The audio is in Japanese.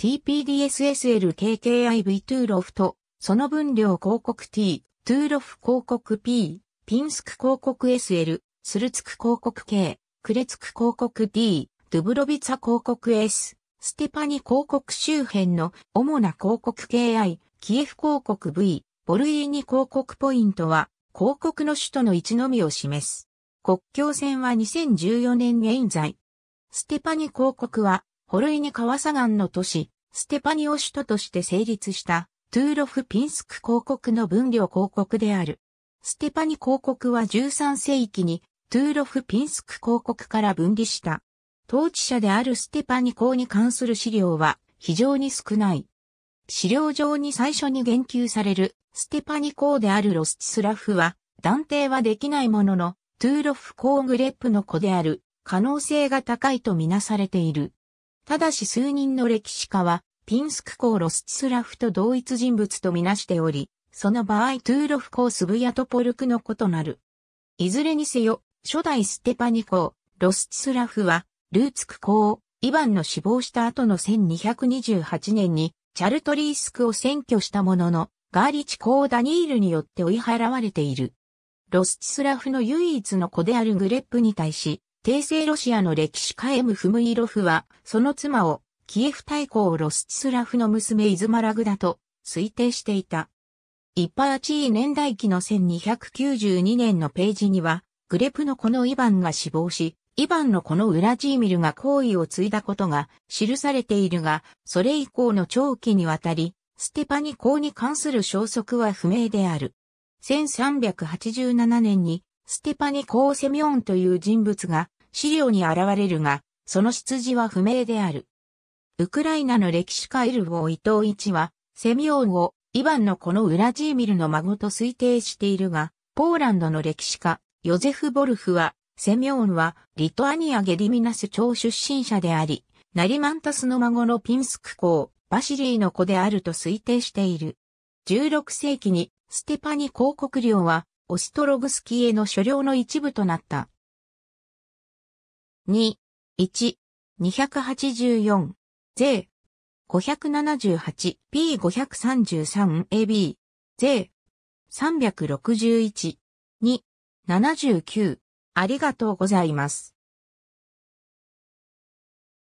TPDSSLKKIV2 ロフト、その分量広告 T、トゥーロフ広告 P、ピンスク広告 SL、スルツク広告 K、クレツク広告 D、ドゥブロビツァ広告 S、ステパニ広告周辺の主な広告 KI、キエフ広告 V、ボルイーニ広告ポイントは、広告の首都の位置のみを示す。国境線は2014年現在。ステパニ広告は、ホルイワ川左岸の都市、ステパニオ首都として成立した、トゥーロフピンスク公国の分量公国である。ステパニ公国は13世紀にトゥーロフピンスク公国から分離した。統治者であるステパニ公に関する資料は非常に少ない。資料上に最初に言及されるステパニ公であるロスチスラフは断定はできないもののトゥーロフコーグレップの子である可能性が高いとみなされている。ただし数人の歴史家は、ピンスク公ロスチスラフと同一人物とみなしており、その場合トゥーロフ公スブヤトポルクの異なる。いずれにせよ、初代ステパニ公、ロスチスラフは、ルーツク公、イヴァンの死亡した後の1228年に、チャルトリースクを占拠したものの、ガーリチ公ダニールによって追い払われている。ロスチスラフの唯一の子であるグレップに対し、帝政ロシアの歴史家ム・フムイロフは、その妻を、キエフ大公ロスチスラフの娘イズマラグだと推定していた。一般地位年代記の1292年のページには、グレプの子のイバンが死亡し、イバンの子のウラジーミルが行為を継いだことが記されているが、それ以降の長期にわたり、ステパニ公に関する消息は不明である。1387年に、ステパニ公セミオンという人物が資料に現れるが、その出自は不明である。ウクライナの歴史家エルゴー伊藤一は、セミオンをイヴァンのこのウラジーミルの孫と推定しているが、ポーランドの歴史家、ヨゼフ・ボルフは、セミオンは、リトアニア・ゲディミナス朝出身者であり、ナリマンタスの孫のピンスク公、バシリーの子であると推定している。16世紀に、ステパニ公国領は、オストログスキーへの所領の一部となった。2、1、284、税、578、P533、AB、税、361、2、79、ありがとうございます。